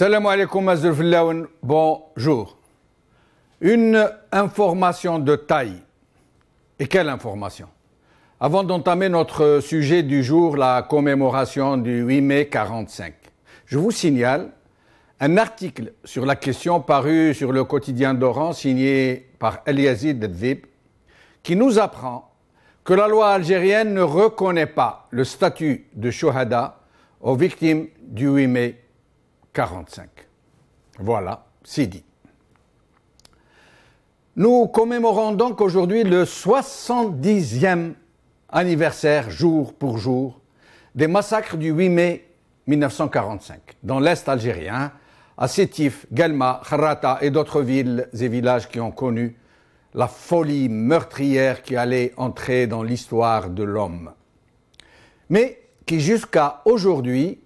Salam alaikum bonjour. Une information de taille. Et quelle information Avant d'entamer notre sujet du jour, la commémoration du 8 mai 45, je vous signale un article sur la question paru sur le quotidien d'Oran signé par Eliazid Dvib qui nous apprend que la loi algérienne ne reconnaît pas le statut de shohada aux victimes du 8 mai 45. Voilà, c'est dit. Nous commémorons donc aujourd'hui le 70e anniversaire, jour pour jour, des massacres du 8 mai 1945 dans l'Est algérien, à Sétif, Gelma, Kharata et d'autres villes et villages qui ont connu la folie meurtrière qui allait entrer dans l'histoire de l'homme, mais qui jusqu'à aujourd'hui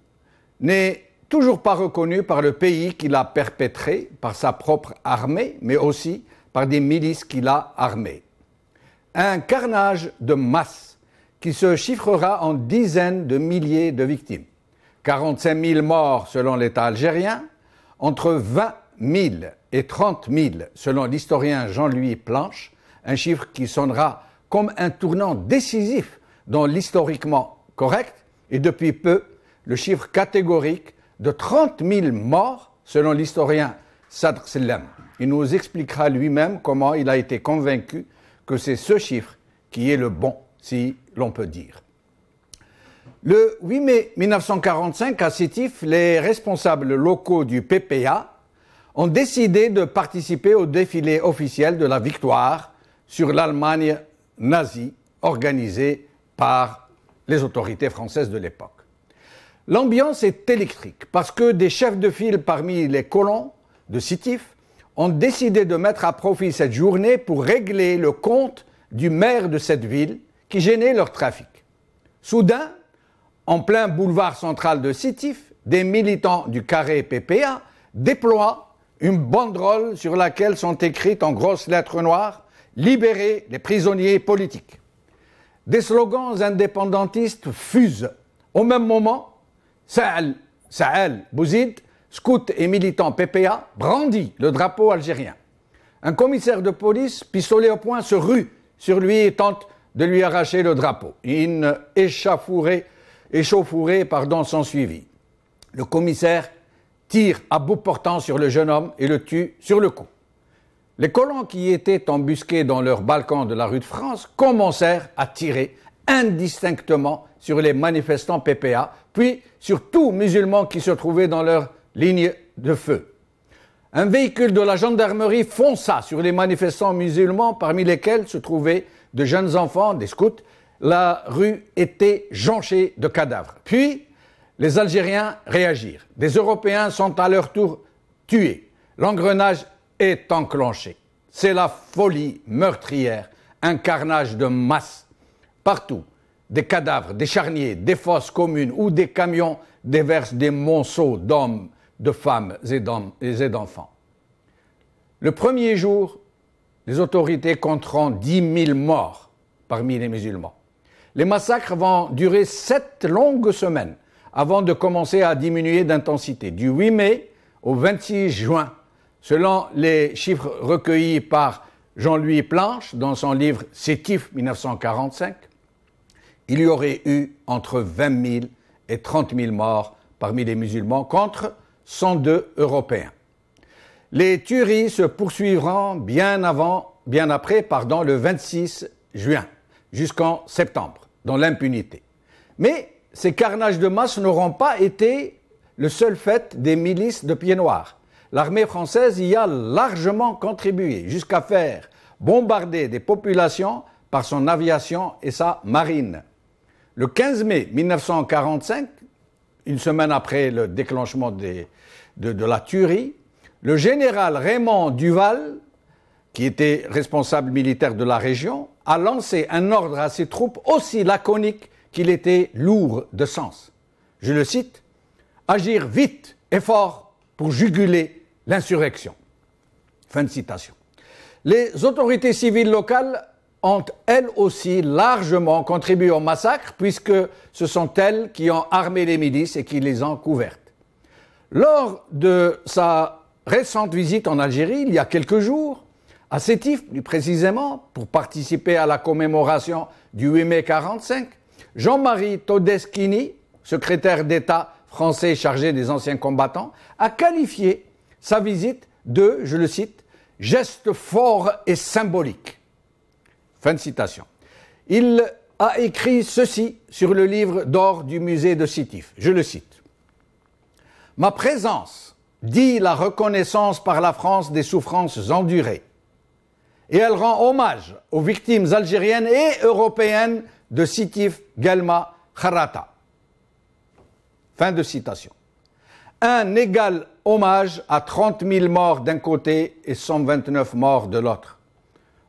n'est toujours pas reconnu par le pays qu'il a perpétré, par sa propre armée, mais aussi par des milices qu'il a armées. Un carnage de masse qui se chiffrera en dizaines de milliers de victimes. 45 000 morts selon l'État algérien, entre 20 000 et 30 000 selon l'historien Jean-Louis Planche, un chiffre qui sonnera comme un tournant décisif dans l'historiquement correct et depuis peu le chiffre catégorique de 30 000 morts, selon l'historien Sadr sellem Il nous expliquera lui-même comment il a été convaincu que c'est ce chiffre qui est le bon, si l'on peut dire. Le 8 mai 1945, à Sétif, les responsables locaux du PPA ont décidé de participer au défilé officiel de la victoire sur l'Allemagne nazie organisée par les autorités françaises de l'époque. L'ambiance est électrique parce que des chefs de file parmi les colons de Sitif ont décidé de mettre à profit cette journée pour régler le compte du maire de cette ville qui gênait leur trafic. Soudain, en plein boulevard central de Sitif, des militants du carré PPA déploient une banderole sur laquelle sont écrites en grosses lettres noires Libérez les prisonniers politiques. Des slogans indépendantistes fusent. Au même moment, Saal, Bouzid scout et militant PPA, brandit le drapeau algérien. Un commissaire de police, pistolet au poing, se rue sur lui et tente de lui arracher le drapeau. Une échauffourée, échauffourée pardon, s'ensuivit. Le commissaire tire à bout portant sur le jeune homme et le tue sur le coup. Les colons qui étaient embusqués dans leur balcon de la rue de France commencèrent à tirer indistinctement sur les manifestants PPA, puis sur tout musulman qui se trouvaient dans leur ligne de feu. Un véhicule de la gendarmerie fonça sur les manifestants musulmans, parmi lesquels se trouvaient de jeunes enfants, des scouts. La rue était jonchée de cadavres. Puis, les Algériens réagirent. Des Européens sont à leur tour tués. L'engrenage est enclenché. C'est la folie meurtrière, un carnage de masse Partout, des cadavres, des charniers, des fosses communes ou des camions déversent des monceaux d'hommes, de femmes et d'enfants. Le premier jour, les autorités compteront 10 000 morts parmi les musulmans. Les massacres vont durer sept longues semaines avant de commencer à diminuer d'intensité, du 8 mai au 26 juin, selon les chiffres recueillis par Jean-Louis Planche dans son livre Sétif 1945 il y aurait eu entre 20 000 et 30 000 morts parmi les musulmans contre 102 Européens. Les tueries se poursuivront bien avant, bien après, pardon, le 26 juin, jusqu'en septembre, dans l'impunité. Mais ces carnages de masse n'auront pas été le seul fait des milices de pieds noirs. L'armée française y a largement contribué, jusqu'à faire bombarder des populations par son aviation et sa marine. Le 15 mai 1945, une semaine après le déclenchement de, de, la tuerie, le général Raymond Duval, qui était responsable militaire de la région, a lancé un ordre à ses troupes aussi laconique qu'il était lourd de sens. Je le cite, Agir vite et fort pour juguler l'insurrection. Fin de citation. Les autorités civiles locales ont elles aussi largement contribué au massacre puisque ce sont elles qui ont armé les milices et qui les ont couvertes. Lors de sa récente visite en Algérie, il y a quelques jours, à Sétif plus précisément, pour participer à la commémoration du 8 mai 45, Jean-Marie Todeschini, secrétaire d'État français chargé des anciens combattants, a qualifié sa visite de, je le cite, geste fort et symbolique. Fin de citation. Il a écrit ceci sur le livre d'or du musée de Sitif. Je le cite. Ma présence dit la reconnaissance par la France des souffrances endurées et elle rend hommage aux victimes algériennes et européennes de Sitif, gelma Kharata. Fin de citation. Un égal hommage à 30 000 morts d'un côté et 129 morts de l'autre.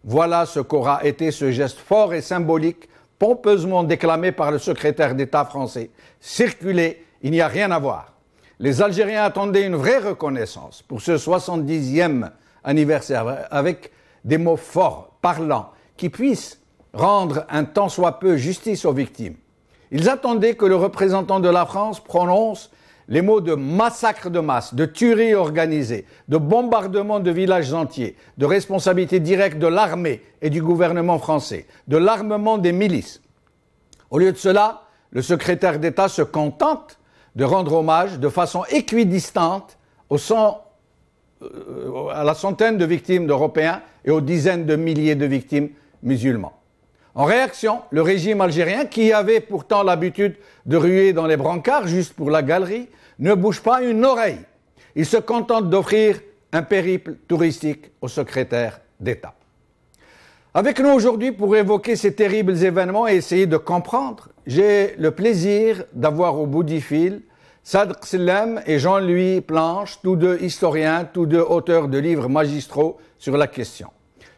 Voilà ce qu'aura été ce geste fort et symbolique, pompeusement déclamé par le secrétaire d'État français. Circulez, il n'y a rien à voir. Les Algériens attendaient une vraie reconnaissance pour ce 70e anniversaire avec des mots forts, parlants, qui puissent rendre un tant soit peu justice aux victimes. Ils attendaient que le représentant de la France prononce les mots de massacre de masse, de tuerie organisée, de bombardement de villages entiers, de responsabilité directe de l'armée et du gouvernement français, de l'armement des milices. Au lieu de cela, le secrétaire d'État se contente de rendre hommage de façon équidistante euh, à la centaine de victimes d'Européens et aux dizaines de milliers de victimes musulmans. En réaction, le régime algérien, qui avait pourtant l'habitude de ruer dans les brancards juste pour la galerie, ne bouge pas une oreille. Il se contente d'offrir un périple touristique au secrétaire d'État. Avec nous aujourd'hui pour évoquer ces terribles événements et essayer de comprendre, j'ai le plaisir d'avoir au bout du fil Sadr Selem et Jean-Louis Planche, tous deux historiens, tous deux auteurs de livres magistraux sur la question.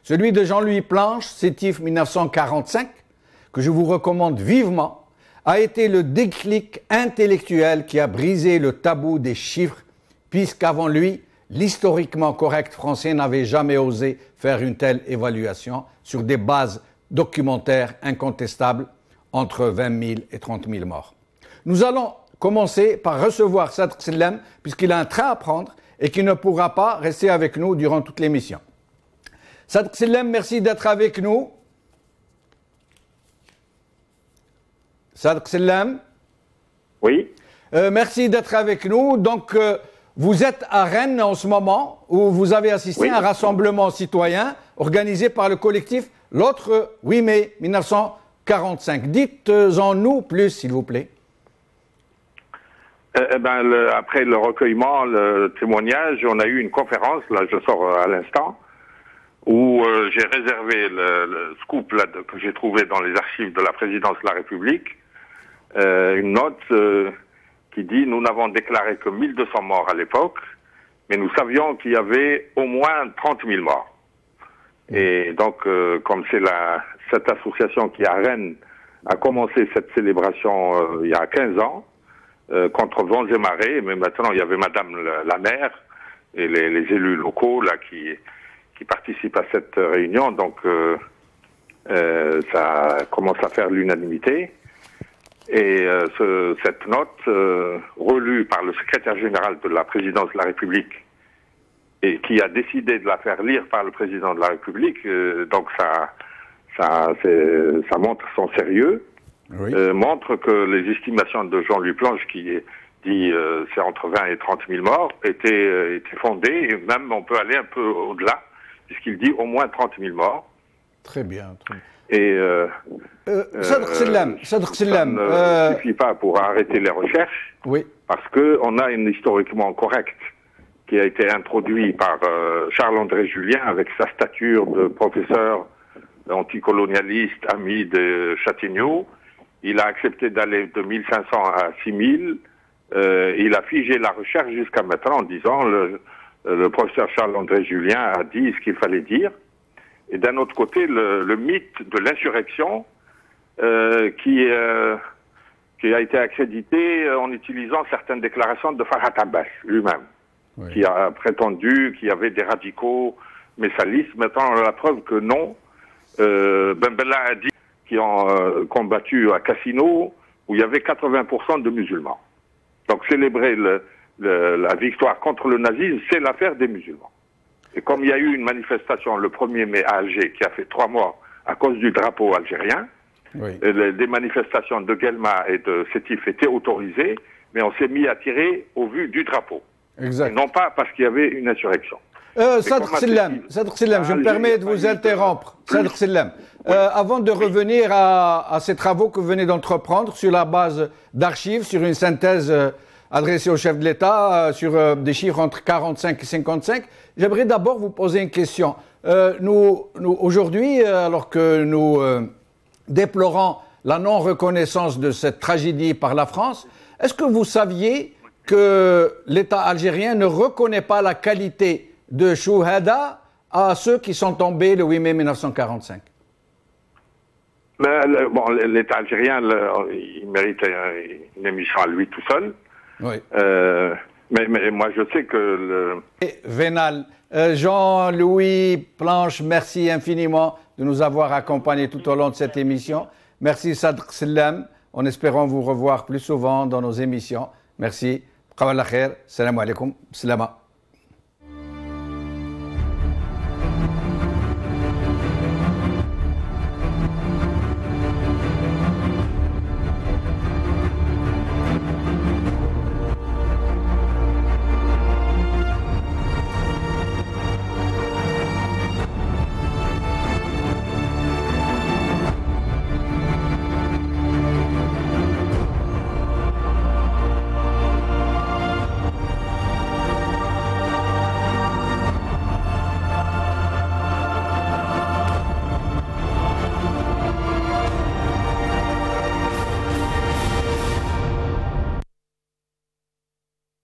Celui de Jean-Louis Planche, Cétif 1945, que je vous recommande vivement, a été le déclic intellectuel qui a brisé le tabou des chiffres, puisqu'avant lui, l'historiquement correct français n'avait jamais osé faire une telle évaluation sur des bases documentaires incontestables entre 20 000 et 30 000 morts. Nous allons commencer par recevoir Sadr puisqu'il a un train à prendre et qu'il ne pourra pas rester avec nous durant toute l'émission. Sadr merci d'être avec nous. Sadr Oui. Euh, merci d'être avec nous. Donc, euh, vous êtes à Rennes en ce moment, où vous avez assisté à un rassemblement citoyen organisé par le collectif L'autre 8 mai 1945. Dites-en nous plus, s'il vous plaît. Euh, eh ben, après le recueillement, le témoignage, on a eu une conférence, là je sors à l'instant, où euh, j'ai réservé le, scoop là, que j'ai trouvé dans les archives de la présidence de la République, euh, une note euh, qui dit nous n'avons déclaré que 1200 morts à l'époque, mais nous savions qu'il y avait au moins 30 000 morts. Et donc, comme c'est la cette association qui à Rennes a commencé cette célébration il y a 15 ans contre vents et mais maintenant il y avait Madame la, la maire et les, les élus locaux là qui qui participent à cette réunion, donc euh, euh, ça commence à faire l'unanimité. Et euh, cette note, relue par le secrétaire général de la présidence de la République, et qui a décidé de la faire lire par le président de la République, donc ça, ça, montre son sérieux, montre que les estimations de Jean-Louis Planche, qui dit c'est entre 20 et 30 000 morts, étaient fondées, et même on peut aller un peu au-delà, puisqu'il dit au moins 30 000 morts. Très bien. Et ça ne suffit pas pour arrêter les recherches, oui. parce qu'on a une historiquement correcte qui a été introduite par euh, Charles-André Julien avec sa stature de professeur anticolonialiste, ami de châtignoux Il a accepté d'aller de 1500 à 6000. Euh, il a figé la recherche jusqu'à maintenant en disant le, euh, le professeur Charles-André Julien a dit ce qu'il fallait dire. Et d'un autre côté, le, mythe de l'insurrection euh, euh, qui, a été accrédité en utilisant certaines déclarations de Farhat Abbas lui-même, qui a prétendu qu'il y avait des radicaux messalistes, mettant la preuve que non. ben Bella a dit qu'ils ont combattu à Cassino, où il y avait 80% de musulmans. Donc célébrer le, la victoire contre le nazisme, c'est l'affaire des musulmans. Et comme il y a eu une manifestation le 1er mai à Alger qui a fait trois morts à cause du drapeau algérien, les, des manifestations de Guelma et de Sétif étaient autorisées, mais on s'est mis à tirer au vu du drapeau. Et non pas parce qu'il y avait une insurrection. Euh, Sadr je me permets de vous interrompre. Sadr euh, avant de revenir à, à, ces travaux que vous venez d'entreprendre sur la base d'archives, sur une synthèse euh, adressé au chef de l'État euh, sur euh, des chiffres entre 45 et 55. J'aimerais d'abord vous poser une question. Euh, nous, nous aujourd'hui, alors que nous déplorons la non-reconnaissance de cette tragédie par la France, est-ce que vous saviez que l'État algérien ne reconnaît pas la qualité de Chouhada à ceux qui sont tombés le 8 mai 1945 bon, l'État algérien, il mérite une émission à lui tout seul. Oui. Euh, mais, moi, je sais que Vénal, euh, Jean-Louis Planche, merci infiniment de nous avoir accompagnés tout au long de cette émission. Merci Sadr en espérant vous revoir plus souvent dans nos émissions. Merci. Salaam alaikum.